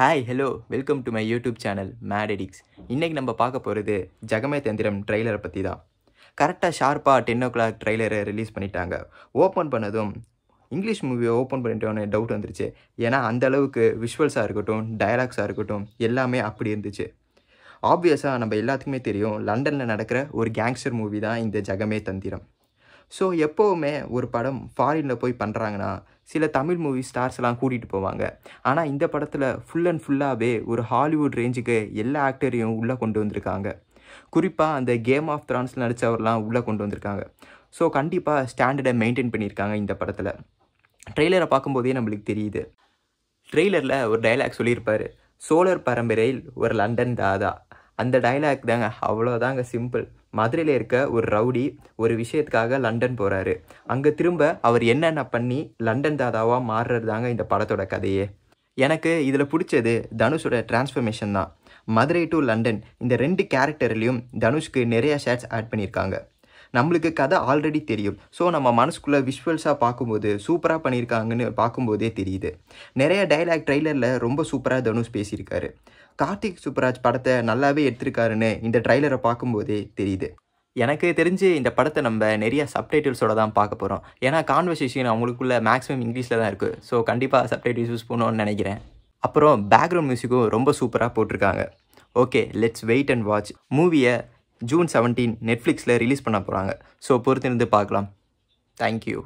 hi hello welcome to my YouTube channel மேடெடிக்ஸ் இன்றைக்கி நம்ம பார்க்க போகிறது ஜெகமே தந்திரம் ட்ரெய்லரை பற்றி தான் கரெக்டாக ஷார்ப்பாக டென் ஓ கிளாக் ட்ரெய்லரை ரிலீஸ் பண்ணிட்டாங்க ஓப்பன் பண்ணதும் இங்கிலீஷ் மூவியை ஓப்பன் பண்ணிட்டோன்னு டவுட் வந்துருச்சு ஏன்னா அந்த அளவுக்கு விஷுவல்ஸாக இருக்கட்டும் டயலாக்ஸாக இருக்கட்டும் எல்லாமே அப்படி இருந்துச்சு ஆப்வியஸாக நம்ம எல்லாத்துக்குமே தெரியும் லண்டனில் நடக்கிற ஒரு கேங்ஸ்டர் மூவி தான் இந்த ஜெகமே தந்திரம் ஸோ எப்போவுமே ஒரு படம் ஃபாரினில் போய் பண்ணுறாங்கன்னா சில தமிழ் மூவி ஸ்டார்ஸ்லாம் கூட்டிகிட்டு போவாங்க ஆனால் இந்த படத்தில் ஃபுல் அண்ட் ஃபுல்லாகவே ஒரு ஹாலிவுட் ரேஞ்சுக்கு எல்லா ஆக்டரையும் உள்ளே கொண்டு வந்திருக்காங்க குறிப்பாக அந்த கேம் ஆஃப் த்ரான்ஸில் நடித்தவர்லாம் உள்ளே கொண்டு வந்திருக்காங்க ஸோ கண்டிப்பாக ஸ்டாண்டர்டை மெயின்டைன் பண்ணியிருக்காங்க இந்த படத்தில் ட்ரெய்லரை பார்க்கும்போதே நம்மளுக்கு தெரியுது ட்ரெய்லரில் ஒரு டைலாக் சொல்லியிருப்பார் சோழர் பரம்பரையில் ஒரு லண்டன் தாதா அந்த டைலாக் தாங்க அவ்வளோதாங்க சிம்பிள் மதுரையில் இருக்க ஒரு ரவுடி ஒரு விஷயத்துக்காக லண்டன் போகிறாரு அங்கே திரும்ப அவர் என்னென்ன பண்ணி லண்டன் தாதாவாக மாறுறது தாங்க இந்த படத்தோட கதையே எனக்கு இதில் பிடிச்சது தனுஷோட டிரான்ஸ்ஃபர்மேஷன் தான் மதுரை டு லண்டன் இந்த ரெண்டு கேரக்டர்லேயும் தனுஷ்க்கு நிறைய ஷேட்ஸ் ஆட் பண்ணியிருக்காங்க நம்மளுக்கு கதை ஆல்ரெடி தெரியும் ஸோ நம்ம மனசுக்குள்ளே விஷுவல்ஸாக பார்க்கும்போது சூப்பராக பண்ணியிருக்காங்கன்னு பார்க்கும்போதே தெரியுது நிறைய டைலாக் ட்ரெய்லரில் ரொம்ப சூப்பராக தனுஷ் பேசியிருக்காரு கார்த்திக் சூப்பராஜ் படத்தை நல்லாவே எடுத்திருக்காருன்னு இந்த ட்ரைலரை பார்க்கும்போதே தெரியுது எனக்கு தெரிஞ்சு இந்த படத்தை நம்ம நிறைய சப்டைட்டில்ஸோட தான் பார்க்க போகிறோம் ஏன்னா கான்வர்சேஷன் அவங்களுக்குள்ள மேக்ஸிமம் இங்கிலீஷில் தான் இருக்குது ஸோ கண்டிப்பாக சப்டைட்டில்ஸ் யூஸ் பண்ணணும்னு நினைக்கிறேன் அப்புறம் பேக்ரவுண்ட் மியூசிக்கும் ரொம்ப சூப்பராக போட்டிருக்காங்க okay let's wait and watch மூவியை ஜூன் செவன்டீன் நெட்ஃப்ளிக்ஸில் ரிலீஸ் பண்ண போகிறாங்க ஸோ பொறுத்திருந்து பார்க்கலாம் தேங்க்யூ